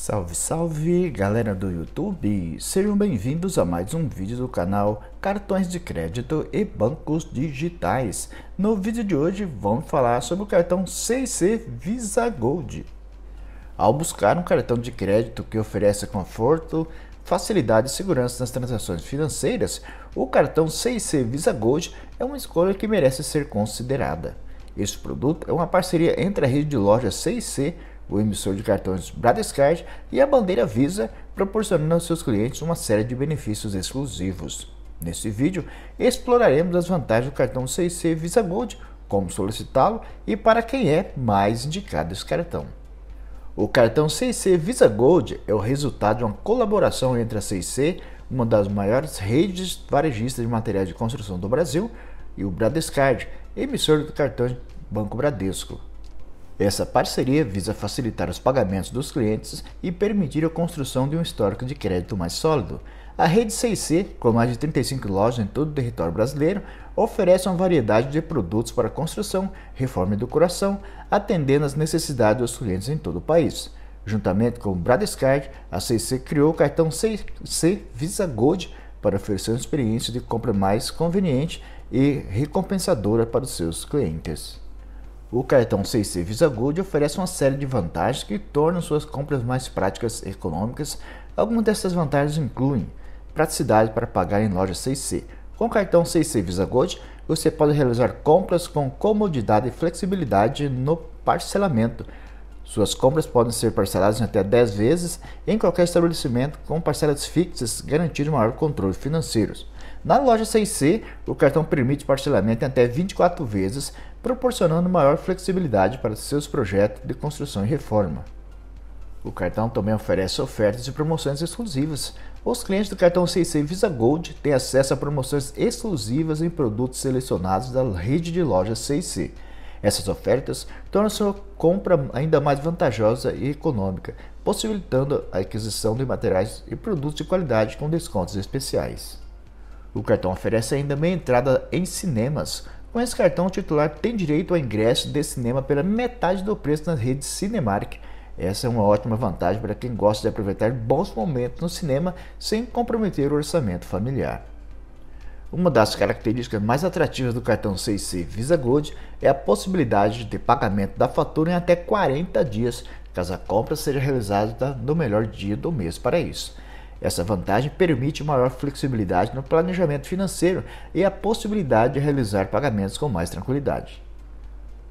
Salve, salve, galera do YouTube! Sejam bem-vindos a mais um vídeo do canal Cartões de Crédito e Bancos Digitais. No vídeo de hoje, vamos falar sobre o cartão CC Visa Gold. Ao buscar um cartão de crédito que oferece conforto, facilidade e segurança nas transações financeiras, o cartão CC Visa Gold é uma escolha que merece ser considerada. Este produto é uma parceria entre a rede de lojas CC o emissor de cartões Bradescard e a bandeira Visa, proporcionando aos seus clientes uma série de benefícios exclusivos. Neste vídeo, exploraremos as vantagens do cartão CIC Visa Gold, como solicitá-lo e para quem é mais indicado esse cartão. O cartão CIC Visa Gold é o resultado de uma colaboração entre a CIC, uma das maiores redes varejistas de materiais de construção do Brasil, e o Bradescard, emissor do cartão Banco Bradesco. Essa parceria visa facilitar os pagamentos dos clientes e permitir a construção de um histórico de crédito mais sólido. A rede 6C, com mais de 35 lojas em todo o território brasileiro, oferece uma variedade de produtos para construção, reforma e decoração, atendendo às necessidades dos clientes em todo o país. Juntamente com o Bradescard, a 6C criou o cartão 6C Visa Gold para oferecer uma experiência de compra mais conveniente e recompensadora para os seus clientes. O cartão 6C Visa Gold oferece uma série de vantagens que tornam suas compras mais práticas e econômicas. Algumas dessas vantagens incluem praticidade para pagar em loja 6C. Com o cartão 6C Visa Gold, você pode realizar compras com comodidade e flexibilidade no parcelamento. Suas compras podem ser parceladas em até 10 vezes em qualquer estabelecimento com parcelas fixas, garantindo maior controle financeiro. Na loja 6C, o cartão permite parcelamento em até 24 vezes, proporcionando maior flexibilidade para seus projetos de construção e reforma. O cartão também oferece ofertas e promoções exclusivas. Os clientes do cartão 6C Visa Gold têm acesso a promoções exclusivas em produtos selecionados da rede de lojas 6C. Essas ofertas tornam sua compra ainda mais vantajosa e econômica, possibilitando a aquisição de materiais e produtos de qualidade com descontos especiais. O cartão oferece ainda meia entrada em cinemas. Com esse cartão, o titular tem direito ao ingresso de cinema pela metade do preço nas redes Cinemark. Essa é uma ótima vantagem para quem gosta de aproveitar bons momentos no cinema sem comprometer o orçamento familiar. Uma das características mais atrativas do cartão 6C Visa Gold é a possibilidade de pagamento da fatura em até 40 dias, caso a compra seja realizada no melhor dia do mês para isso. Essa vantagem permite maior flexibilidade no planejamento financeiro e a possibilidade de realizar pagamentos com mais tranquilidade.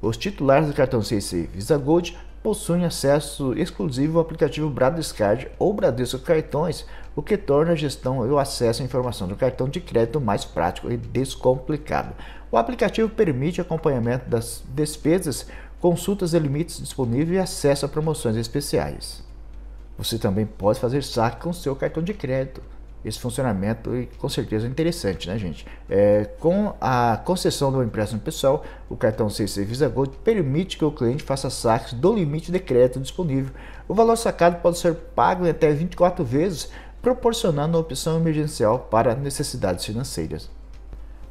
Os titulares do cartão CC Visa Gold possuem acesso exclusivo ao aplicativo Bradescard ou Bradesco Cartões, o que torna a gestão e o acesso à informação do cartão de crédito mais prático e descomplicado. O aplicativo permite acompanhamento das despesas, consultas de limites disponíveis e acesso a promoções especiais. Você também pode fazer saque com seu cartão de crédito. Esse funcionamento com certeza é interessante, né, gente? É, com a concessão do empréstimo pessoal, o cartão CC Visa Gold permite que o cliente faça saques do limite de crédito disponível. O valor sacado pode ser pago em até 24 vezes, proporcionando a opção emergencial para necessidades financeiras.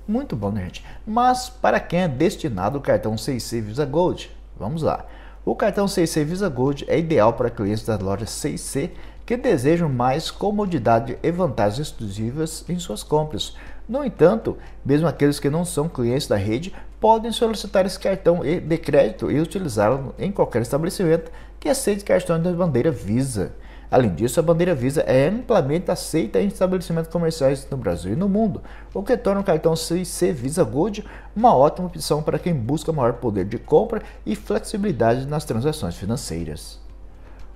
Muito bom, né, gente? Mas para quem é destinado o cartão 6C Visa Gold? Vamos lá. O cartão 6C Visa Gold é ideal para clientes das lojas 6C que desejam mais comodidade e vantagens exclusivas em suas compras. No entanto, mesmo aqueles que não são clientes da rede podem solicitar esse cartão de crédito e utilizá-lo em qualquer estabelecimento que aceite cartões da bandeira Visa. Além disso, a bandeira Visa é amplamente aceita em estabelecimentos comerciais no Brasil e no mundo, o que torna o cartão CIC Visa Gold uma ótima opção para quem busca maior poder de compra e flexibilidade nas transações financeiras.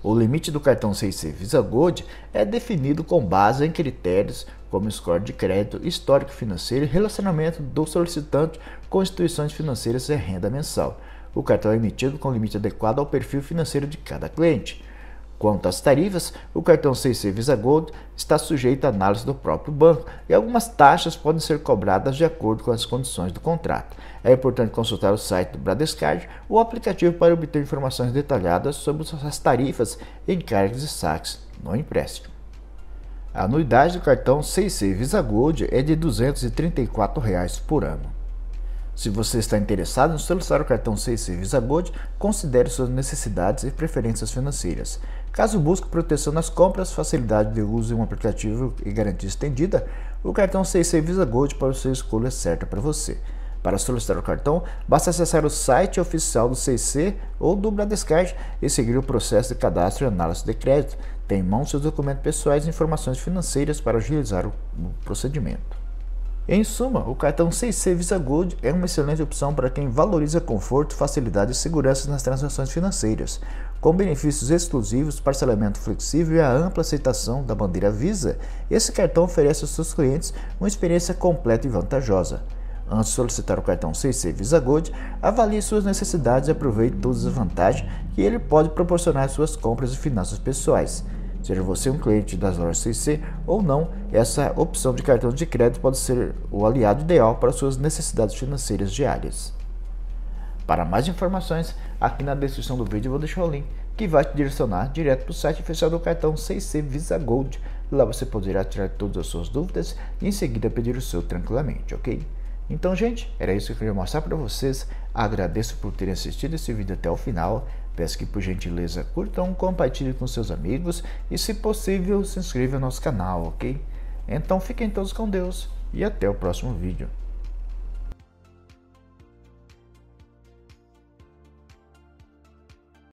O limite do cartão CIC Visa Gold é definido com base em critérios como score de crédito, histórico financeiro e relacionamento do solicitante com instituições financeiras e renda mensal. O cartão é emitido com limite adequado ao perfil financeiro de cada cliente. Quanto às tarifas, o cartão 6 Visa Gold está sujeito à análise do próprio banco e algumas taxas podem ser cobradas de acordo com as condições do contrato. É importante consultar o site do Bradescard ou o aplicativo para obter informações detalhadas sobre as tarifas, encargos e saques no empréstimo. A anuidade do cartão 6C Visa Gold é de R$ 234 reais por ano. Se você está interessado em solicitar o cartão 6C Visa Gold, considere suas necessidades e preferências financeiras. Caso busque proteção nas compras, facilidade de uso em um aplicativo e garantia estendida, o cartão CC Visa Gold para sua escolha é certa para você. Para solicitar o cartão, basta acessar o site oficial do CC ou do Bradescard e seguir o processo de cadastro e análise de crédito. Tem em mãos seus documentos pessoais e informações financeiras para agilizar o procedimento. Em suma, o cartão 6 Visa é Gold é uma excelente opção para quem valoriza conforto, facilidade e segurança nas transações financeiras, com benefícios exclusivos, parcelamento flexível e a ampla aceitação da bandeira Visa. Esse cartão oferece aos seus clientes uma experiência completa e vantajosa. Antes de solicitar o cartão CC Visa é Gold, avalie suas necessidades e aproveite todas as vantagens que ele pode proporcionar às suas compras e finanças pessoais. Seja você um cliente das lojas 6C ou não, essa opção de cartão de crédito pode ser o aliado ideal para suas necessidades financeiras diárias. Para mais informações, aqui na descrição do vídeo eu vou deixar o link que vai te direcionar direto para o site oficial do cartão 6C Visa Gold. Lá você poderá tirar todas as suas dúvidas e em seguida pedir o seu tranquilamente, ok? Então, gente, era isso que eu queria mostrar para vocês. Agradeço por terem assistido esse vídeo até o final. Peço que, por gentileza, curtam, compartilhem com seus amigos e, se possível, se inscreva no nosso canal, ok? Então fiquem todos com Deus e até o próximo vídeo.